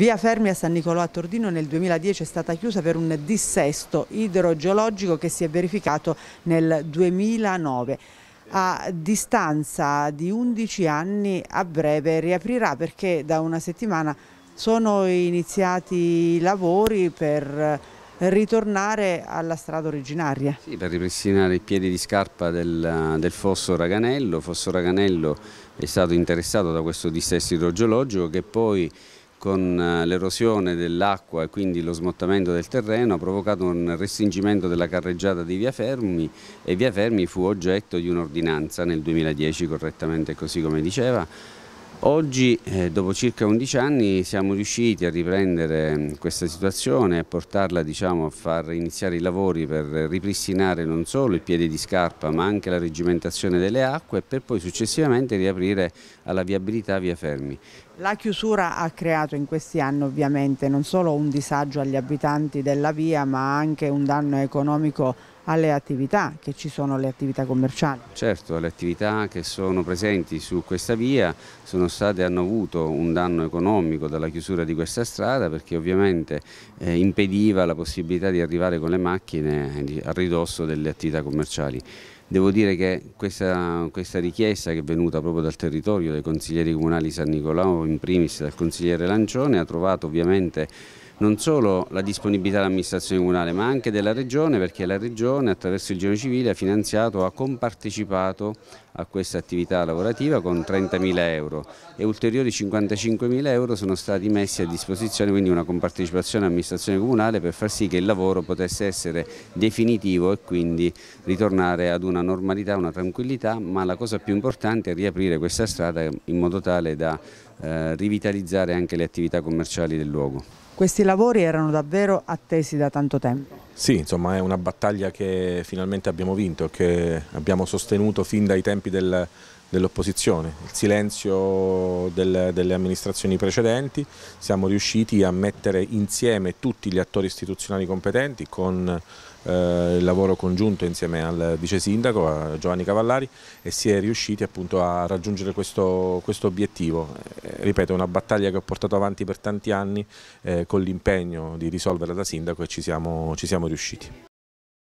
Via Fermi a San Nicolò a Tordino nel 2010 è stata chiusa per un dissesto idrogeologico che si è verificato nel 2009 a distanza di 11 anni a breve riaprirà perché da una settimana sono iniziati i lavori per ritornare alla strada originaria. Sì, per ripristinare i piedi di scarpa del, del fosso Raganello. Fosso Raganello è stato interessato da questo dissesto idrogeologico che poi con eh, l'erosione dell'acqua e quindi lo smottamento del terreno ha provocato un restringimento della carreggiata di Via Fermi e Via Fermi fu oggetto di un'ordinanza nel 2010 correttamente così come diceva Oggi, eh, dopo circa 11 anni, siamo riusciti a riprendere mm, questa situazione e portarla diciamo, a far iniziare i lavori per ripristinare non solo il piede di scarpa ma anche la reggimentazione delle acque per poi successivamente riaprire alla viabilità via Fermi. La chiusura ha creato in questi anni ovviamente non solo un disagio agli abitanti della via ma anche un danno economico alle attività che ci sono, le attività commerciali. Certo, le attività che sono presenti su questa via state, hanno avuto un danno economico dalla chiusura di questa strada perché ovviamente eh, impediva la possibilità di arrivare con le macchine a ridosso delle attività commerciali. Devo dire che questa, questa, richiesta che è venuta proprio dal territorio, dei consiglieri comunali San Nicolao, in primis dal consigliere Lancione, ha trovato ovviamente non solo la disponibilità dell'amministrazione comunale ma anche della regione perché la regione attraverso il Giro Civile ha finanziato, ha compartecipato a questa attività lavorativa con 30.000 euro e ulteriori 55.000 euro sono stati messi a disposizione, quindi una compartecipazione all'amministrazione comunale per far sì che il lavoro potesse essere definitivo e quindi ritornare ad una normalità, una tranquillità, ma la cosa più importante è riaprire questa strada in modo tale da eh, rivitalizzare anche le attività commerciali del luogo. Questi lavori erano davvero attesi da tanto tempo? Sì, insomma è una battaglia che finalmente abbiamo vinto, che abbiamo sostenuto fin dai tempi del, dell'opposizione, il silenzio del, delle amministrazioni precedenti, siamo riusciti a mettere insieme tutti gli attori istituzionali competenti con eh, il lavoro congiunto insieme al vice sindaco a Giovanni Cavallari e si è riusciti appunto a raggiungere questo, questo obiettivo, eh, ripeto una battaglia che ho portato avanti per tanti anni eh, con l'impegno di risolverla da sindaco e ci siamo, ci siamo riusciti.